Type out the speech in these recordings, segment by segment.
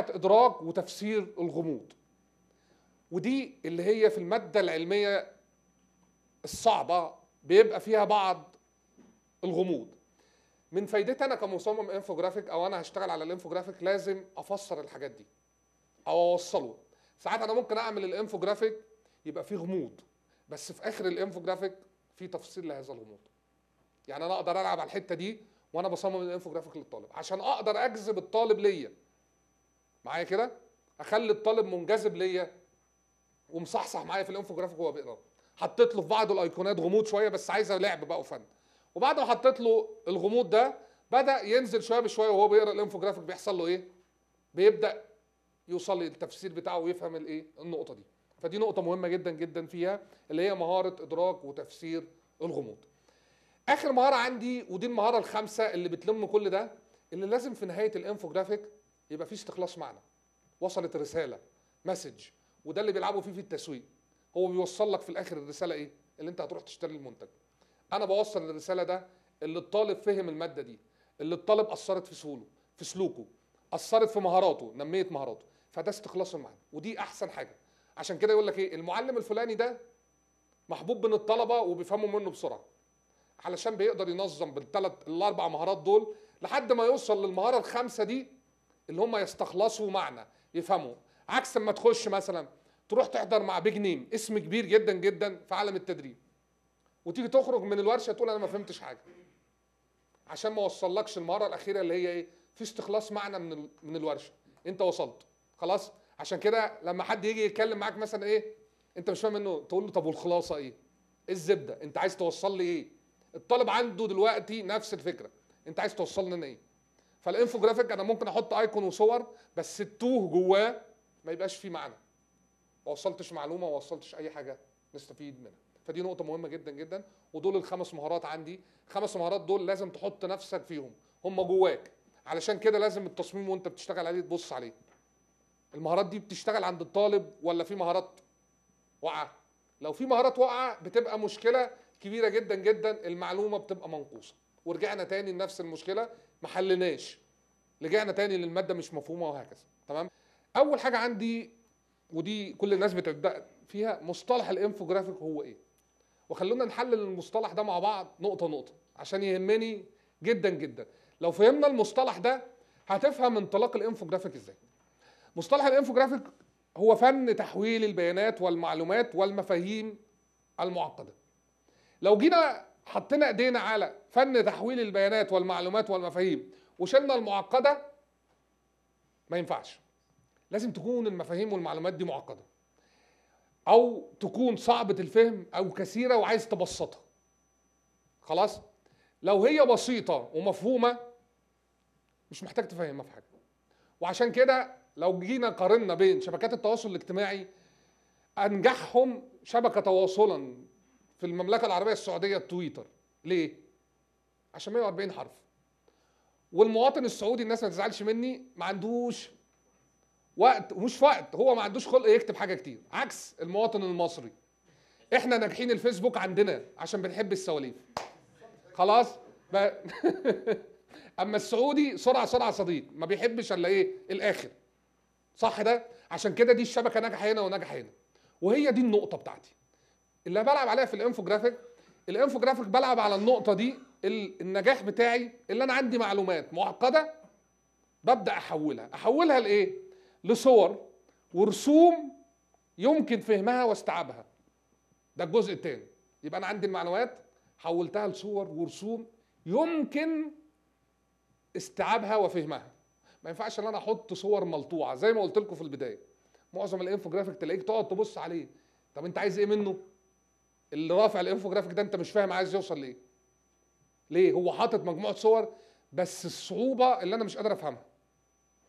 بتاعه ادراك وتفسير الغموض ودي اللي هي في الماده العلميه الصعبه بيبقى فيها بعض الغموض من فايدتي انا كمصمم انفوجرافيك او انا هشتغل على الانفوجرافيك لازم افسر الحاجات دي او اوصله ساعات انا ممكن اعمل الانفوجرافيك يبقى فيه غموض بس في اخر الانفوجرافيك في تفصيل لهذا الغموض يعني انا اقدر العب على الحته دي وانا بصمم الانفوجرافيك للطالب عشان اقدر اجذب الطالب ليا معايا كده اخلي الطالب منجذب ليا ومصحصح معايا في الانفوجرافيك وهو بيقرا حطيت له في بعض الايقونات غموض شويه بس عايزه لعب بقى وفن وبعد ما حطيت له الغموض ده بدا ينزل شويه بشويه وهو بيقرا الانفوجرافيك بيحصل له ايه بيبدا يوصل للتفسير بتاعه ويفهم الايه النقطه دي فدي نقطه مهمه جدا جدا فيها اللي هي مهاره ادراك وتفسير الغموض اخر مهاره عندي ودي المهاره الخامسه اللي بتلم كل ده اللي لازم في نهايه الانفوجرافيك يبقى في استخلاص معنى وصلت رساله مسج وده اللي بيلعبوا فيه في التسويق هو بيوصل لك في الاخر الرساله ايه اللي انت هتروح تشتري المنتج انا بوصل الرساله ده اللي الطالب فهم الماده دي اللي الطالب اثرت في سهوله في سلوكه اثرت في مهاراته نميت مهاراته فده استخلاص المعنى ودي احسن حاجه عشان كده يقول لك ايه المعلم الفلاني ده محبوب بين الطلبه وبيفهموا منه بسرعه علشان بيقدر ينظم بالثلاث الاربع مهارات دول لحد ما يوصل للمهاره الخامسه دي اللي هم يستخلصوا معنى يفهموا عكس لما تخش مثلا تروح تحضر مع بيج نيم اسم كبير جدا جدا في عالم التدريب وتيجي تخرج من الورشه تقول انا ما فهمتش حاجه عشان ما وصلكش المره الاخيره اللي هي ايه في استخلاص معنى من من الورشه انت وصلت خلاص عشان كده لما حد يجي يتكلم معاك مثلا ايه انت مش فاهم انه تقول له طب والخلاصه ايه ايه الزبده انت عايز توصل لي ايه الطالب عنده دلوقتي نفس الفكره انت عايز توصلنا ايه فالانفوجرافيك انا ممكن احط ايكون وصور بس التوه جواه ما يبقاش فيه معنى ما وصلتش معلومه ما وصلتش اي حاجه نستفيد منها فدي نقطه مهمه جدا جدا ودول الخمس مهارات عندي خمس مهارات دول لازم تحط نفسك فيهم هم جواك علشان كده لازم التصميم وانت بتشتغل عليه تبص عليه المهارات دي بتشتغل عند الطالب ولا في مهارات واقعه لو في مهارات واقعه بتبقى مشكله كبيره جدا جدا المعلومه بتبقى منقوصه ورجعنا تاني لنفس المشكله ما حليناش رجعنا تاني للماده مش مفهومه وهكذا تمام اول حاجه عندي ودي كل الناس بتبدا فيها مصطلح الانفوجرافيك هو ايه وخلونا نحلل المصطلح ده مع بعض نقطه نقطه عشان يهمني جدا جدا لو فهمنا المصطلح ده هتفهم انطلاق الانفوجرافيك ازاي مصطلح الانفوجرافيك هو فن تحويل البيانات والمعلومات والمفاهيم المعقده لو جينا حطينا ايدينا على فن تحويل البيانات والمعلومات والمفاهيم وشلنا المعقده ما ينفعش لازم تكون المفاهيم والمعلومات دي معقده او تكون صعبه الفهم او كثيره وعايز تبسطها خلاص لو هي بسيطه ومفهومه مش محتاج تفهمها في حاجه وعشان كده لو جينا قارنا بين شبكات التواصل الاجتماعي انجحهم شبكه تواصلا في المملكه العربيه السعوديه تويتر ليه عشان 140 حرف والمواطن السعودي الناس ما تزعلش مني ما عندوش وقت ومش وقت هو ما عندوش خلق يكتب حاجه كتير عكس المواطن المصري احنا ناجحين الفيسبوك عندنا عشان بنحب السواليف خلاص ب... اما السعودي سرعه سرعه صديق ما بيحبش الا ايه الاخر صح ده عشان كده دي الشبكه ناجحه هنا وناجحه هنا وهي دي النقطه بتاعتي اللي بلعب عليها في الانفوجرافيك الانفوجرافيك بلعب على النقطه دي النجاح بتاعي اللي انا عندي معلومات معقده ببدا احولها احولها لايه لصور ورسوم يمكن فهمها واستيعابها ده الجزء الثاني يبقى انا عندي المعلومات حولتها لصور ورسوم يمكن استيعابها وفهمها ما ينفعش ان انا احط صور ملطوعه زي ما قلت لكم في البدايه معظم الانفوجرافيك تلاقيك تقعد تبص عليه طب انت عايز ايه منه اللي رافع الانفوجرافيك ده انت مش فاهم عايز يوصل ليه ليه هو حاطط مجموعه صور بس الصعوبه اللي انا مش قادر افهمها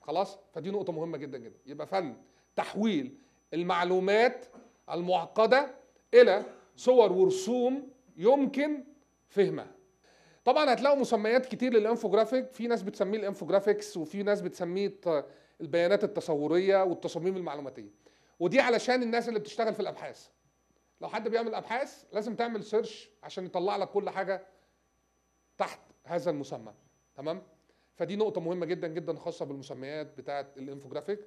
خلاص فدي نقطه مهمه جدا جدا يبقى فن تحويل المعلومات المعقده الى صور ورسوم يمكن فهمها طبعا هتلاقوا مسميات كتير للانفوجرافيك في ناس بتسميه الانفوجرافيكس وفي ناس بتسميه البيانات التصوريه والتصاميم المعلوماتيه ودي علشان الناس اللي بتشتغل في الابحاث لو حد بيعمل ابحاث لازم تعمل سيرش عشان يطلع لك كل حاجه تحت هذا المسمى تمام فدي نقطه مهمه جدا جدا خاصه بالمسميات بتاعه الانفوجرافيك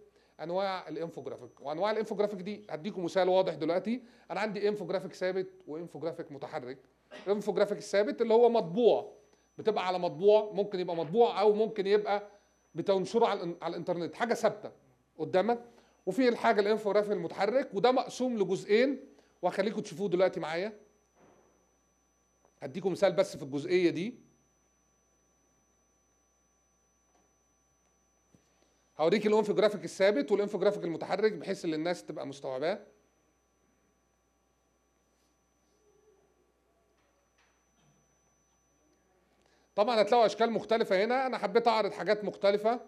انواع الانفوجرافيك وانواع الانفوجرافيك دي هديكم مثال واضح دلوقتي انا عندي انفوجرافيك ثابت وانفوجرافيك متحرك الانفوجرافيك الثابت اللي هو مطبوع بتبقى على مطبوع ممكن يبقى مطبوع او ممكن يبقى بتنشره على الانترنت حاجه ثابته قدامك وفي الحاجه الانفوجرافيك المتحرك وده مقسوم لجزئين وهخليكم تشوفوه دلوقتي معايا هديكم مثال بس في الجزئيه دي هوريك الانفوجرافيك الثابت والانفوجرافيك المتحرك بحيث ان الناس تبقى مستوعباه طبعا هتلاقوا اشكال مختلفه هنا انا حبيت اعرض حاجات مختلفه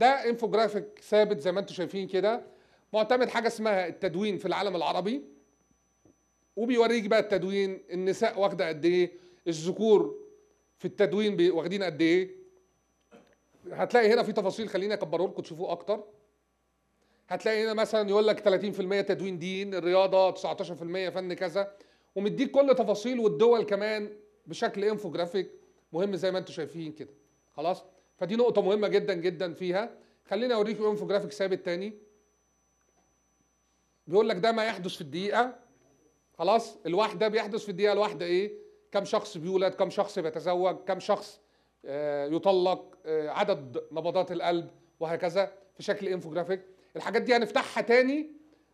ده انفوجرافيك ثابت زي ما انتم شايفين كده معتمد حاجه اسمها التدوين في العالم العربي وبيوريك بقى التدوين النساء واخده قد ايه الذكور في التدوين واخدين قد ايه هتلاقي هنا في تفاصيل خليني اكبره لكم تشوفوه اكتر هتلاقي هنا مثلا يقول لك 30% تدوين دين الرياضه 19% فن كذا ومديك كل تفاصيل والدول كمان بشكل انفوجرافيك مهم زي ما انتم شايفين كده خلاص فدي نقطة مهمة جدا جدا فيها خليني اوريكم انفوجرافيك ثابت تاني بيقول لك ده ما يحدث في الدقيقة خلاص الواحدة بيحدث في الدقيقة الواحدة ايه كم شخص بيولد كم شخص بيتزوج كم شخص آه، يطلق آه، عدد نبضات القلب وهكذا في شكل انفوجرافيك الحاجات دي هنفتحها تاني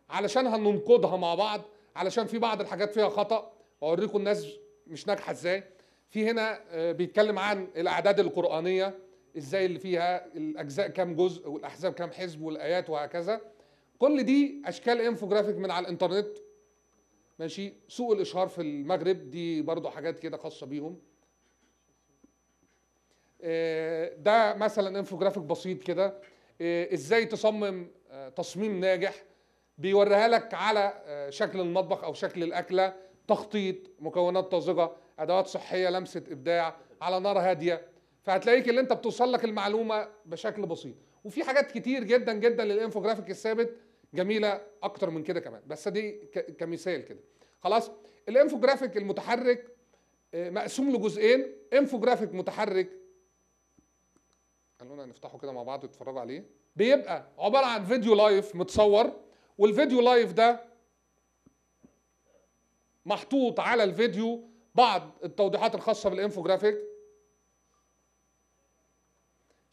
علشان هننقضها مع بعض علشان في بعض الحاجات فيها خطأ واوريكم الناس مش ناجحة ازاي في هنا آه، بيتكلم عن الاعداد القرآنية ازاي اللي فيها الاجزاء كام جزء والاحزاب كام حزب والايات وهكذا كل دي اشكال انفوجرافيك من على الانترنت ماشي سوق الاشهار في المغرب دي برضو حاجات كده خاصه بيهم آه، ده مثلا انفوجرافيك بسيط كده آه، ازاي تصمم آه، تصميم ناجح بيوريها لك على شكل المطبخ او شكل الاكله تخطيط مكونات طازجه ادوات صحيه لمسه ابداع على نار هاديه فهتلاقيك اللي انت بتوصل لك المعلومه بشكل بسيط وفي حاجات كتير جدا جدا للانفوجرافيك الثابت جميله اكتر من كده كمان بس دي كمثال كده خلاص الانفوجرافيك المتحرك آه، مقسوم لجزئين انفوجرافيك متحرك خلونا نفتحه كده مع بعض وتتفرجوا عليه بيبقى عباره عن فيديو لايف متصور والفيديو لايف ده محطوط على الفيديو بعض التوضيحات الخاصه بالانفوجرافيك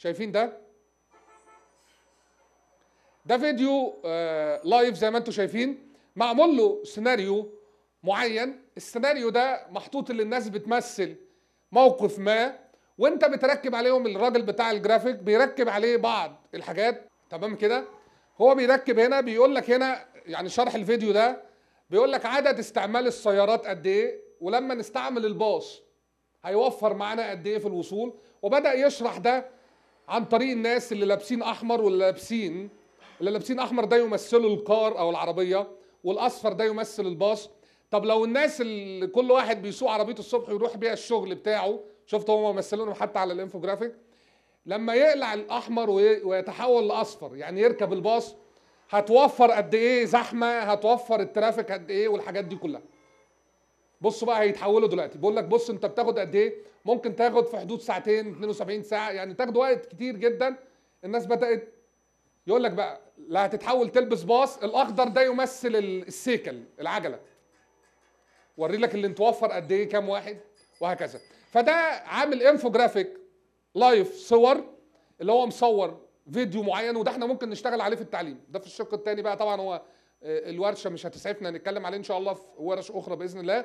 شايفين ده ده فيديو آه لايف زي ما انتم شايفين معمول له سيناريو معين السيناريو ده محطوط اللي الناس بتمثل موقف ما وانت بتركب عليهم الراجل بتاع الجرافيك بيركب عليه بعض الحاجات تمام كده هو بيركب هنا بيقول لك هنا يعني شرح الفيديو ده بيقول لك عدد استعمال السيارات قد ايه ولما نستعمل الباص هيوفر معانا قد ايه في الوصول وبدا يشرح ده عن طريق الناس اللي لابسين احمر واللي لابسين اللي لابسين احمر ده يمثلوا الكار او العربيه والاصفر ده يمثل الباص طب لو الناس اللي كل واحد بيسوق عربيته الصبح ويروح بيها الشغل بتاعه شفت هم ممثلينهم حتى على الانفوجرافيك لما يقلع الاحمر ويتحول لاصفر يعني يركب الباص هتوفر قد ايه زحمه هتوفر الترافيك قد ايه والحاجات دي كلها بصوا بقى هيتحولوا دلوقتي بيقول لك بص انت بتاخد قد ايه ممكن تاخد في حدود ساعتين 72 ساعه يعني تاخد وقت كتير جدا الناس بدات يقول لك بقى لا هتتحول تلبس باص الاخضر ده يمثل السيكل العجله وري لك اللي انتوفر قد ايه كام واحد وهكذا فده عامل انفوجرافيك لايف صور اللي هو مصور فيديو معين وده احنا ممكن نشتغل عليه في التعليم ده في الشق الثاني بقى طبعا هو آه، الورشه مش هتسعفنا نتكلم عليه ان شاء الله في ورش اخرى باذن الله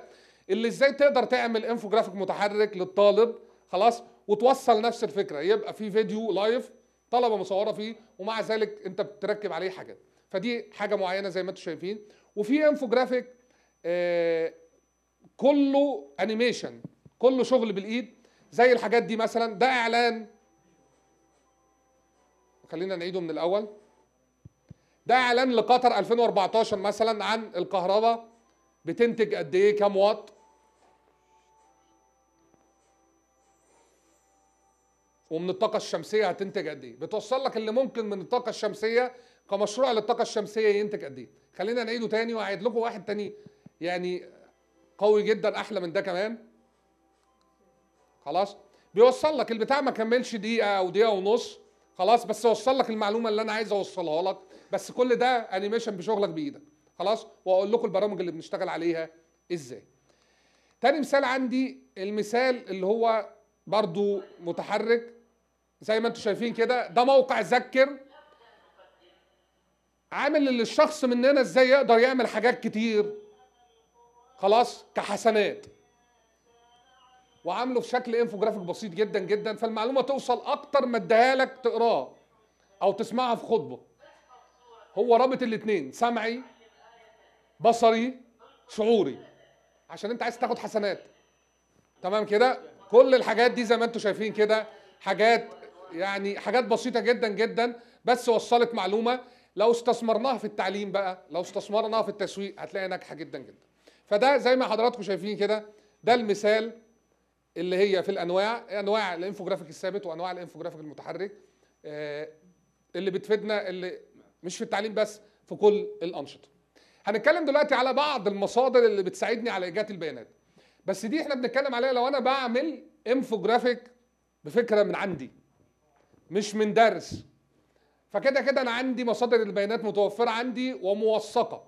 اللي ازاي تقدر تعمل انفوجرافيك متحرك للطالب خلاص وتوصل نفس الفكره يبقى في فيديو لايف طلبه مصوره فيه ومع ذلك انت بتركب عليه حاجات فدي حاجه معينه زي ما انتم شايفين وفي انفوجرافيك آه كله انيميشن كله شغل بالايد زي الحاجات دي مثلا ده اعلان خلينا نعيده من الاول ده اعلان لقطر 2014 مثلا عن الكهرباء بتنتج قد ايه كام واط ومن الطاقة الشمسية هتنتج قد إيه بتوصل لك اللي ممكن من الطاقة الشمسية كمشروع للطاقة الشمسية ينتج قد إيه خلينا نعيده تاني وأعيد لكم واحد تاني يعني قوي جدا أحلى من ده كمان خلاص بيوصل لك البتاع ما كملش دقيقة أو دقيقة ونص خلاص بس وصل لك المعلومة اللي أنا عايز أوصلها لك بس كل ده أنيميشن بشغلك بإيدك خلاص وأقول لكم البرامج اللي بنشتغل عليها إزاي تاني مثال عندي المثال اللي هو برضو متحرك زي ما انتم شايفين كده ده موقع ذكر عامل اللي الشخص مننا ازاي يقدر يعمل حاجات كتير خلاص كحسنات وعامله في شكل انفوجرافيك بسيط جدا جدا فالمعلومه توصل اكتر ما اديها لك تقراه او تسمعها في خطبه هو رابط الاثنين سمعي بصري شعوري عشان انت عايز تاخد حسنات تمام كده كل الحاجات دي زي ما انتم شايفين كده حاجات يعني حاجات بسيطة جدا جدا بس وصلت معلومة لو استثمرناها في التعليم بقى لو استثمرناها في التسويق هتلاقي ناجحة جدا جدا فده زي ما حضراتكم شايفين كده ده المثال اللي هي في الانواع انواع الانفوجرافيك الثابت وانواع الانفوجرافيك المتحرك آه، اللي بتفيدنا اللي مش في التعليم بس في كل الانشطه هنتكلم دلوقتي على بعض المصادر اللي بتساعدني على ايجاد البيانات بس دي احنا بنتكلم عليها لو انا بعمل انفوجرافيك بفكره من عندي مش من درس فكده كده انا عندي مصادر البيانات متوفره عندي وموثقه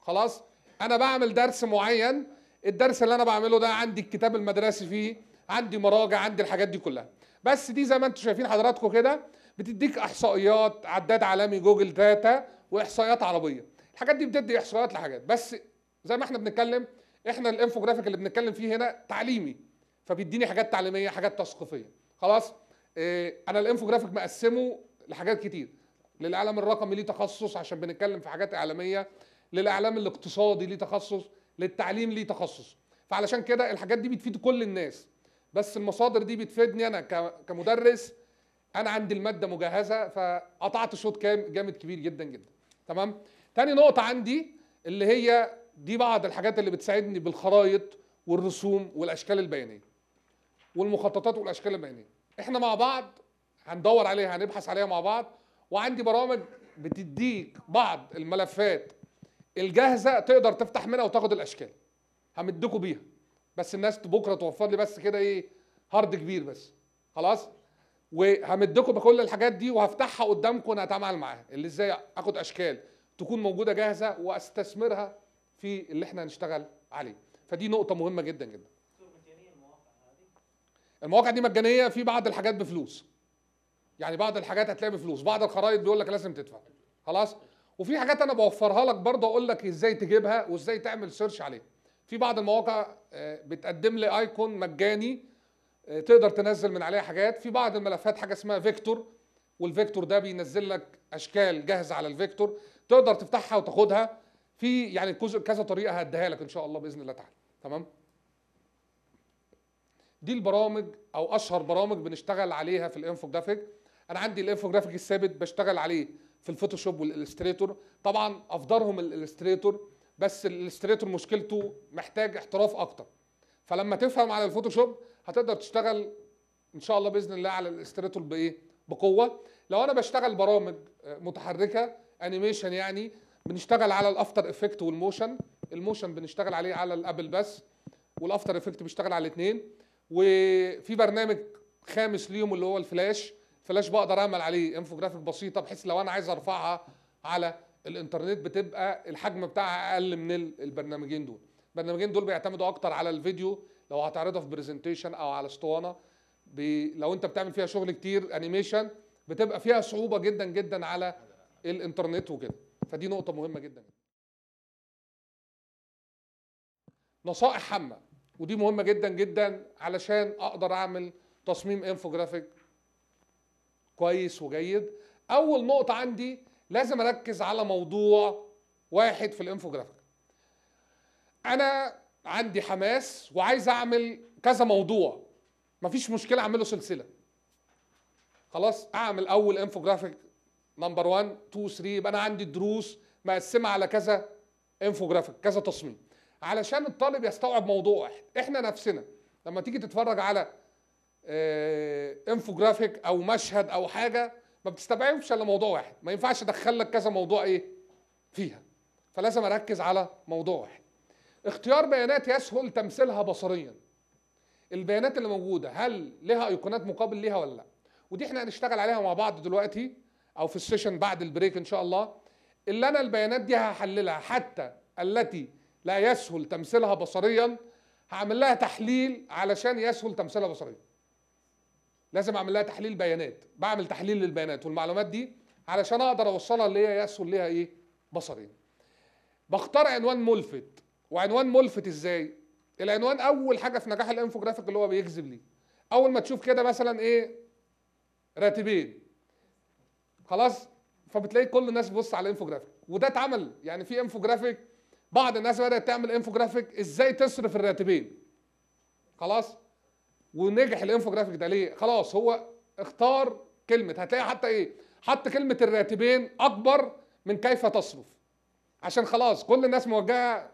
خلاص انا بعمل درس معين الدرس اللي انا بعمله ده عندي الكتاب المدرسي فيه عندي مراجع عندي الحاجات دي كلها بس دي زي ما انتم شايفين حضراتكم كده بتديك احصائيات عداد عالمي جوجل داتا واحصائيات عربيه الحاجات دي بتدي احصائيات لحاجات بس زي ما احنا بنتكلم احنا الانفوجرافيك اللي بنتكلم فيه هنا تعليمي فبيديني حاجات تعليميه حاجات تثقيفيه خلاص إيه، انا الانفوجرافيك مقسمه لحاجات كتير للاعلام الرقمي ليه تخصص عشان بنتكلم في حاجات اعلاميه للاعلام الاقتصادي ليه تخصص للتعليم ليه تخصص فعلشان كده الحاجات دي بتفيد كل الناس بس المصادر دي بتفيدني انا كمدرس انا عندي الماده مجهزه فقطعت صوت كام جامد كبير جدا جدا تمام تاني نقطه عندي اللي هي دي بعض الحاجات اللي بتساعدني بالخرايط والرسوم والاشكال البيانيه والمخططات والاشكال البيانيه احنا مع بعض هندور عليها هنبحث عليها مع بعض وعندي برامج بتديك بعض الملفات الجاهزه تقدر تفتح منها وتاخد الاشكال همدكوا بيها بس الناس بكره توفر لي بس كده ايه هارد كبير بس خلاص وهمدكم بكل الحاجات دي وهفتحها قدامكم انا هتعامل معاها اللي ازاي اخد اشكال تكون موجوده جاهزه واستثمرها في اللي احنا هنشتغل عليه فدي نقطه مهمه جدا جدا المواقع دي مجانيه في بعض الحاجات بفلوس يعني بعض الحاجات هتلاقي بفلوس بعض الخرائط بيقول لك لازم تدفع خلاص وفي حاجات انا بوفرها لك برضه اقول لك ازاي تجيبها وازاي تعمل سيرش عليها في بعض المواقع آه، بتقدم لي ايكون مجاني آه، تقدر تنزل من عليها حاجات في بعض الملفات حاجه اسمها فيكتور والفيكتور ده بينزل لك اشكال جاهزه على الفيكتور تقدر تفتحها وتاخدها في يعني كذا طريقه هديها لك ان شاء الله باذن الله تعالى تمام دي البرامج او اشهر برامج بنشتغل عليها في الانفوجرافيك انا عندي الانفوجرافيك الثابت بشتغل عليه في الفوتوشوب والالستريتور طبعا افضلهم الالستريتور بس الالستريتور مشكلته محتاج احتراف اكتر فلما تفهم على الفوتوشوب هتقدر تشتغل ان شاء الله باذن الله على الالستريتور بايه بقوه لو انا بشتغل برامج آه، متحركه انيميشن يعني بنشتغل على الافتر افكت والموشن الموشن بنشتغل عليه على الابل بس والافتر افكت بيشتغل على الاثنين وفي برنامج خامس ليهم اللي هو الفلاش فلاش بقدر اعمل عليه انفوجرافيك بسيطه بحيث لو انا عايز ارفعها على الانترنت بتبقى الحجم بتاعها اقل من البرنامجين دول البرنامجين دول بيعتمدوا اكتر على الفيديو لو هتعرضها في برزنتيشن او على اسطوانه بي... لو انت بتعمل فيها شغل كتير انيميشن بتبقى فيها صعوبه جدا جدا على الانترنت وكده فدي نقطه مهمه جدا نصائح حامه ودي مهمه جدا جدا علشان اقدر اعمل تصميم انفوجرافيك كويس وجيد اول نقطه عندي لازم اركز على موضوع واحد في الانفوجرافيك انا عندي حماس وعايز اعمل كذا موضوع مفيش مشكله اعمله سلسله خلاص اعمل اول انفوجرافيك نمبر 1 2 3 يبقى انا عندي الدروس مقسمه على كذا انفوجرافيك كذا تصميم علشان الطالب يستوعب موضوع واحد احنا نفسنا لما تيجي تتفرج على انفوجرافيك آه، او مشهد او حاجه ما بتستبعدش الا موضوع واحد ما ينفعش ادخل لك كذا موضوع ايه فيها فلازم اركز على موضوع واحد اختيار بيانات يسهل تمثيلها بصريا البيانات اللي موجوده هل لها ايقونات مقابل ليها ولا لا ودي احنا هنشتغل عليها مع بعض دلوقتي او في السيشن بعد البريك ان شاء الله اللي انا البيانات دي هحللها حتى التي لا يسهل تمثيلها بصريا هعمل لها تحليل علشان يسهل تمثيلها بصريا لازم اعمل لها تحليل بيانات بعمل تحليل للبيانات والمعلومات دي علشان اقدر اوصلها اللي هي يسهل ليها ايه بصريا بختار عنوان ملفت وعنوان ملفت ازاي العنوان اول حاجه في نجاح الانفوجرافيك اللي هو بيجذب ليه اول ما تشوف كده مثلا ايه راتبين خلاص فبتلاقي كل الناس بتبص على الانفوجرافيك وده اتعمل يعني في انفوجرافيك بعض الناس بدات تعمل انفوجرافيك ازاي تصرف الراتبين خلاص ونجح الانفوجرافيك ده ليه خلاص هو اختار كلمه هتلاقي حتى ايه حط كلمه الراتبين اكبر من كيف تصرف عشان خلاص كل الناس موجهه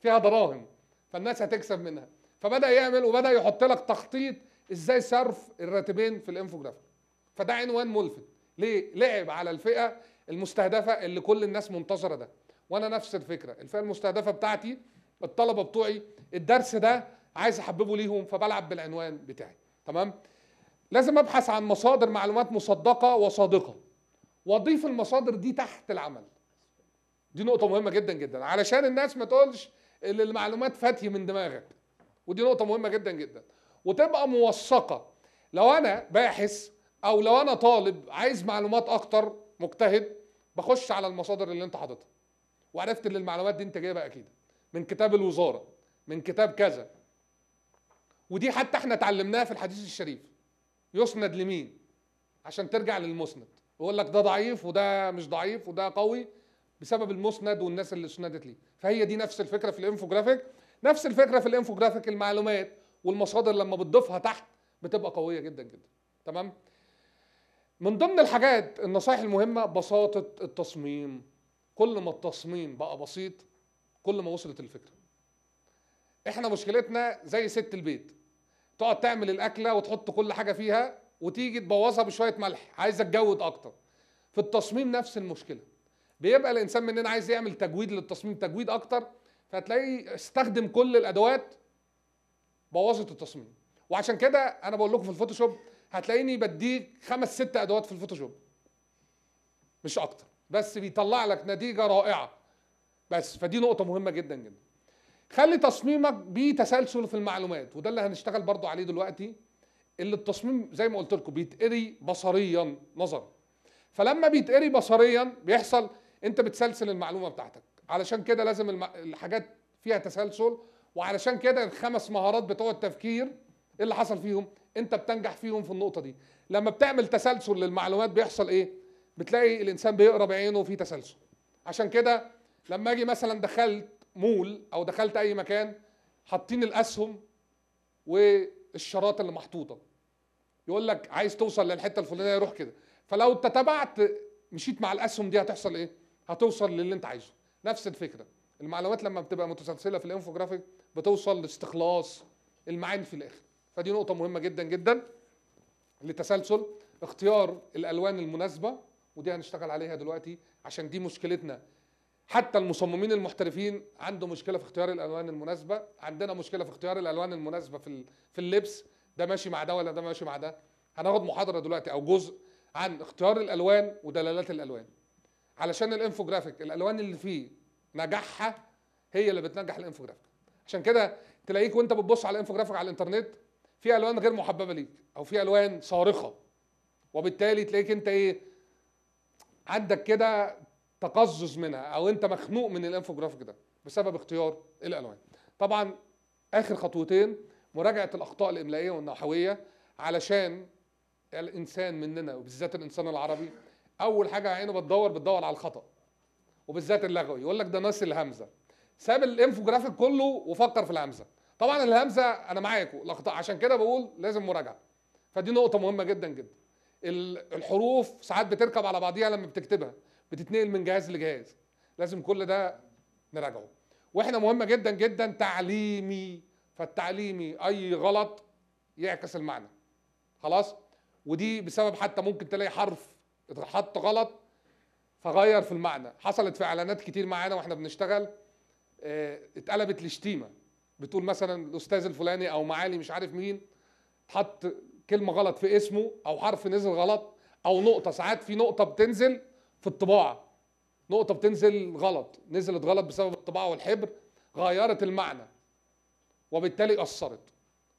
فيها دراهم فالناس هتكسب منها فبدا يعمل وبدا يحط لك تخطيط ازاي صرف الراتبين في الانفوجرافيك فده عنوان ملفت ليه لعب على الفئه المستهدفه اللي كل الناس منتظره ده وانا نفس الفكره الفئه المستهدفه بتاعتي الطلبه بتوعي الدرس ده عايز احببه ليهم فبلعب بالعنوان بتاعي تمام لازم ابحث عن مصادر معلومات مصدقه وصادقه واضيف المصادر دي تحت العمل دي نقطه مهمه جدا جدا علشان الناس ما تقولش ان المعلومات فاتيه من دماغك ودي نقطه مهمه جدا جدا وتبقى موثقه لو انا باحث او لو انا طالب عايز معلومات اكتر مجتهد بخش على المصادر اللي انت حاططها وعرفت ان المعلومات دي انت جايبها اكيد من كتاب الوزاره من كتاب كذا ودي حتى احنا اتعلمناها في الحديث الشريف يسند لمين عشان ترجع للمسند ويقول لك ده ضعيف وده مش ضعيف وده قوي بسبب المسند والناس اللي سندت ليه فهي دي نفس الفكره في الانفوجرافيك نفس الفكره في الانفوجرافيك المعلومات والمصادر لما بتضيفها تحت بتبقى قويه جدا جدا تمام من ضمن الحاجات النصائح المهمه بساطه التصميم كل ما التصميم بقى بسيط كل ما وصلت الفكره احنا مشكلتنا زي ست البيت تقعد تعمل الاكله وتحط كل حاجه فيها وتيجي تبوظها بشويه ملح عايزه تجود اكتر في التصميم نفس المشكله بيبقى الانسان مننا عايز يعمل تجويد للتصميم تجويد اكتر فتلاقيه استخدم كل الادوات بوظت التصميم وعشان كده انا بقول لكم في الفوتوشوب هتلاقيني بديك خمس ست ادوات في الفوتوشوب مش اكتر بس بيطلع لك نتيجه رائعه بس فدي نقطه مهمه جدا جدا خلي تصميمك بتسلسل في المعلومات وده اللي هنشتغل برضو عليه دلوقتي اللي التصميم زي ما قلت لكم بيتقري بصريا نظرا فلما بيتقري بصريا بيحصل انت بتسلسل المعلومه بتاعتك علشان كده لازم الحاجات فيها تسلسل وعلشان كده الخمس مهارات بتوع التفكير ايه اللي حصل فيهم انت بتنجح فيهم في النقطه دي لما بتعمل تسلسل للمعلومات بيحصل ايه بتلاقي الانسان بيقرا بعينه في تسلسل عشان كده لما اجي مثلا دخلت مول او دخلت اي مكان حاطين الاسهم والشرات اللي محطوطه يقول لك عايز توصل للحته الفلانيه روح كده فلو تتبعت مشيت مع الاسهم دي هتحصل ايه هتوصل للي انت عايزه نفس الفكره المعلومات لما بتبقى متسلسله في الانفوجرافيك بتوصل لاستخلاص المعاني في الاخر فدي نقطه مهمه جدا جدا لتسلسل اختيار الالوان المناسبه ودي هنشتغل عليها دلوقتي عشان دي مشكلتنا حتى المصممين المحترفين عنده مشكله في اختيار الالوان المناسبه عندنا مشكله في اختيار الالوان المناسبه في في اللبس ده ماشي مع ده ولا ده ماشي مع ده هناخد محاضره دلوقتي او جزء عن اختيار الالوان ودلالات الالوان علشان الانفوجرافيك الالوان اللي فيه نجاحها هي اللي بتنجح الانفوجرافيك عشان كده تلاقيك وانت بتبص على الانفوجرافيك على الانترنت في الوان غير محببه ليك او في الوان صارخه وبالتالي تلاقيك انت ايه عندك كده تقزز منها او انت مخنوق من الانفوجرافيك ده بسبب اختيار الالوان طبعا اخر خطوتين مراجعه الاخطاء الاملائيه والنحويه علشان الانسان مننا وبالذات الانسان العربي اول حاجه عينه بتدور بتدور على الخطا وبالذات اللغوي يقول لك ده ناس الهمزه ساب الانفوجرافيك كله وفكر في الهمزه طبعا الهمزه انا معاكم الاخطاء عشان كده بقول لازم مراجعه فدي نقطه مهمه جدا جدا الحروف ساعات بتركب على بعضيها لما بتكتبها بتتنقل من جهاز لجهاز لازم كل ده نراجعه واحنا مهمه جدا جدا تعليمي فالتعليمي اي غلط يعكس المعنى خلاص ودي بسبب حتى ممكن تلاقي حرف اتحط غلط فغير في المعنى حصلت في اعلانات كتير معانا واحنا بنشتغل اه اتقلبت لشتيمه بتقول مثلا الاستاذ الفلاني او معالي مش عارف مين اتحط كلمه غلط في اسمه او حرف نزل غلط او نقطه ساعات في نقطه بتنزل في الطباعه نقطه بتنزل غلط نزلت غلط بسبب الطباعه والحبر غيرت المعنى وبالتالي اثرت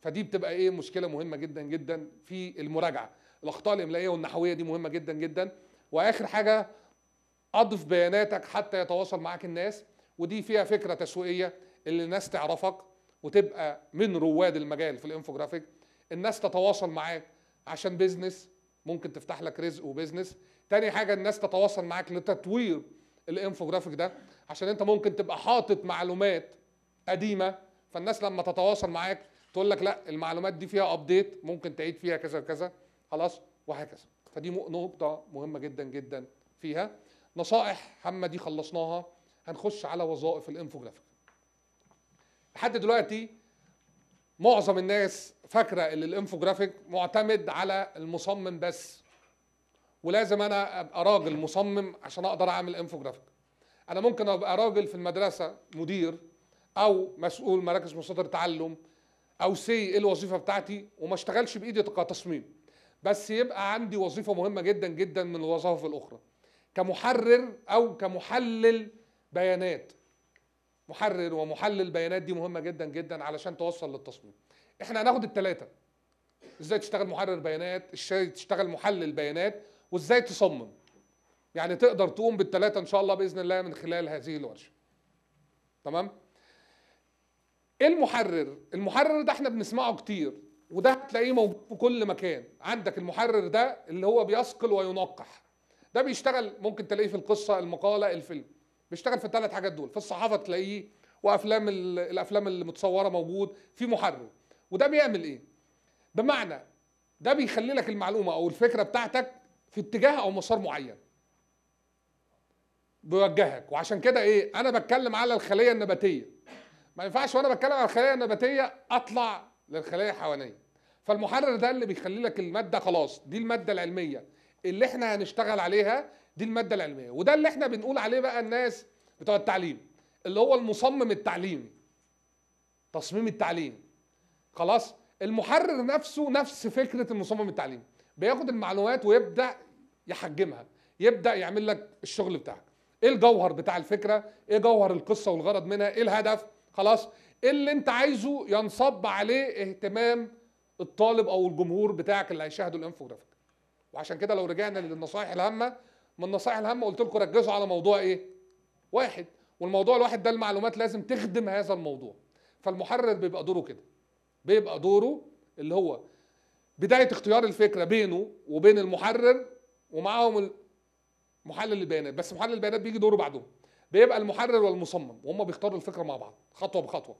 فدي بتبقى ايه مشكله مهمه جدا جدا في المراجعه الاخطاء الاملائيه والنحويه دي مهمه جدا جدا واخر حاجه اضف بياناتك حتى يتواصل معاك الناس ودي فيها فكره تسويقيه اللي الناس تعرفك وتبقى من رواد المجال في الانفوجرافيك الناس تتواصل معاك عشان بيزنس ممكن تفتح لك رزق وبيزنس تاني حاجه الناس تتواصل معاك لتطوير الانفوجرافيك ده عشان انت ممكن تبقى حاطط معلومات قديمه فالناس لما تتواصل معاك تقول لك لا المعلومات دي فيها ابديت ممكن تعيد فيها كذا وكذا خلاص وهكذا فدي نقطه مهمه جدا جدا فيها نصائح هامه دي خلصناها هنخش على وظائف الانفوجرافيك لحد دلوقتي معظم الناس فاكره ان الانفوجرافيك معتمد على المصمم بس ولازم انا ابقى راجل مصمم عشان اقدر اعمل انفوجرافيك انا ممكن ابقى راجل في المدرسه مدير او مسؤول مراكز مصادر تعلم او سي ايه الوظيفه بتاعتي وما اشتغلش بايدي كتصميم بس يبقى عندي وظيفه مهمه جدا جدا من الوظائف الاخرى كمحرر او كمحلل بيانات محرر ومحلل بيانات دي مهمه جدا جدا علشان توصل للتصميم احنا هناخد الثلاثه ازاي تشتغل محرر بيانات ازاي تشتغل محلل بيانات وازاي تصمم يعني تقدر تقوم بالثلاثه ان شاء الله باذن الله من خلال هذه الورشه تمام إيه المحرر المحرر ده احنا بنسمعه كتير وده هتلاقيه موجود في كل مكان عندك المحرر ده اللي هو بيثقل وينقح ده بيشتغل ممكن تلاقيه في القصه المقاله الفيلم بيشتغل في الثلاث حاجات دول في الصحافه تلاقيه وافلام الافلام اللي متصوره موجود في محرر وده بيعمل ايه بمعنى ده بيخلي لك المعلومه او الفكره بتاعتك في اتجاه او مسار معين بيوجهك وعشان كده ايه انا بتكلم على الخليه النباتيه ما ينفعش وانا بتكلم على الخليه النباتيه اطلع للخليه الحيوانيه فالمحرر ده اللي بيخلي لك الماده خلاص دي الماده العلميه اللي احنا هنشتغل عليها دي الماده العلميه وده اللي احنا بنقول عليه بقى الناس بتوع التعليم اللي هو المصمم التعليمي تصميم التعليم خلاص المحرر نفسه نفس فكره المصمم التعليمي بياخد المعلومات ويبدا يحجمها يبدا يعمل لك الشغل بتاعك ايه الجوهر بتاع الفكره ايه جوهر القصه والغرض منها ايه الهدف خلاص ايه اللي انت عايزه ينصب عليه اهتمام الطالب او الجمهور بتاعك اللي هيشاهدوا الانفوجرافيك وعشان كده لو رجعنا للنصائح الهامه من النصائح الهامه قلت لكم ركزوا على موضوع ايه واحد والموضوع الواحد ده المعلومات لازم تخدم هذا الموضوع فالمحرر بيبقى دوره كده بيبقى دوره اللي هو بدايه اختيار الفكره بينه وبين المحرر ومعاهم محلل البيانات بس محلل البيانات بيجي دوره بعدهم بيبقى المحرر والمصمم وهم بيختاروا الفكره مع بعض خطوه بخطوه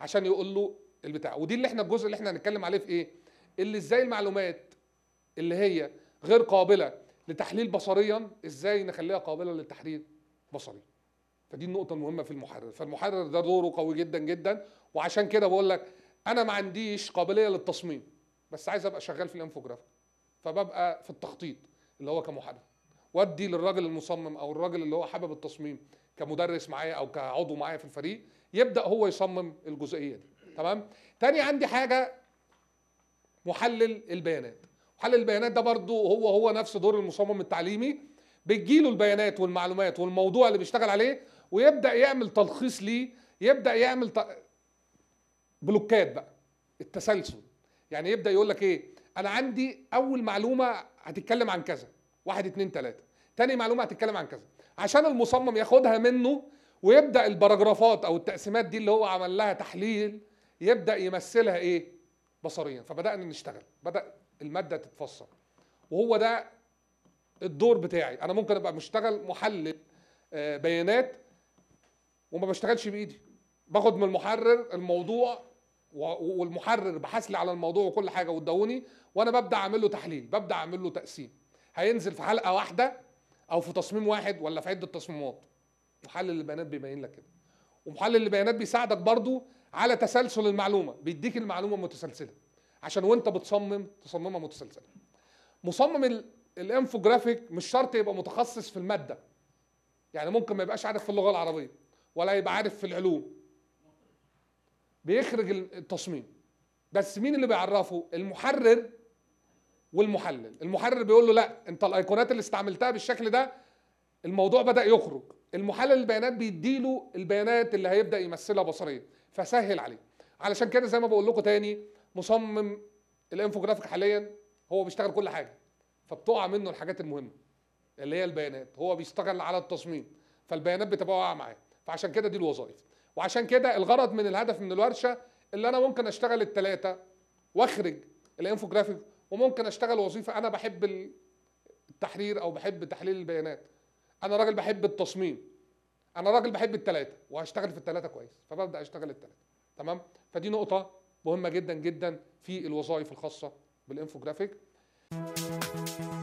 عشان يقول له البتاع ودي اللي احنا الجزء اللي احنا هنتكلم عليه في ايه اللي ازاي المعلومات اللي هي غير قابله لتحليل بصريا ازاي نخليها قابله للتحليل بصري فدي النقطه المهمه في المحرر فالمحرر ده دوره قوي جدا جدا وعشان كده بقول لك انا ما عنديش قابليه للتصميم بس عايز ابقى شغال في الانفوجرافيك فببقى في التخطيط اللي هو كمحرر وادي للراجل المصمم او الراجل اللي هو حابب التصميم كمدرس معايا او كعضو معايا في الفريق يبدا هو يصمم الجزئيه دي تمام تاني عندي حاجه محلل البيانات حل البيانات ده برضه هو هو نفس دور المصمم التعليمي بتجيله البيانات والمعلومات والموضوع اللي بيشتغل عليه ويبدا يعمل تلخيص ليه يبدا يعمل ت... بلوكات بقى التسلسل يعني يبدا يقول لك ايه انا عندي اول معلومه هتتكلم عن كذا واحد اتنين تلاته تاني معلومه هتتكلم عن كذا عشان المصمم ياخدها منه ويبدا البراجرافات او التقسيمات دي اللي هو عمل لها تحليل يبدا يمثلها ايه بصريا فبدانا نشتغل بدا الماده تتفسر وهو ده الدور بتاعي انا ممكن ابقى مشتغل محلل آه، بيانات وما بشتغلش بايدي باخد من المحرر الموضوع والمحرر بحث لي على الموضوع وكل حاجه وادوني وانا ببدا اعمل له تحليل ببدا اعمل له تقسيم هينزل في حلقه واحده او في تصميم واحد ولا في عده تصميمات محلل البيانات بيبين لك كده ومحلل البيانات بيساعدك برضو على تسلسل المعلومه بيديك المعلومه متسلسله عشان وانت بتصمم تصممها متسلسله مصمم الانفوجرافيك مش شرط يبقى متخصص في الماده يعني ممكن ما يبقاش عارف في اللغه العربيه ولا يبقى عارف في العلوم بيخرج التصميم بس مين اللي بيعرفه المحرر والمحلل المحرر بيقول له لا انت الايقونات اللي استعملتها بالشكل ده الموضوع بدا يخرج المحلل البيانات بيديله البيانات اللي هيبدا يمثلها بصريا فسهل عليه علشان كده زي ما بقول لكم تاني مصمم الانفوجرافيك حاليا هو بيشتغل كل حاجه فبتقع منه الحاجات المهمه اللي هي البيانات هو بيشتغل على التصميم فالبيانات بتبقى واقعه معاه فعشان كده دي الوظائف وعشان كده الغرض من الهدف من الورشه اللي انا ممكن اشتغل الثلاثه واخرج الانفوجرافيك وممكن اشتغل وظيفه انا بحب التحرير او بحب تحليل البيانات انا راجل بحب التصميم انا راجل بحب الثلاثه وهشتغل في الثلاثه كويس فببدا اشتغل الثلاثه تمام فدي نقطه مهمه جدا جدا في الوظائف الخاصه بالانفوجرافيك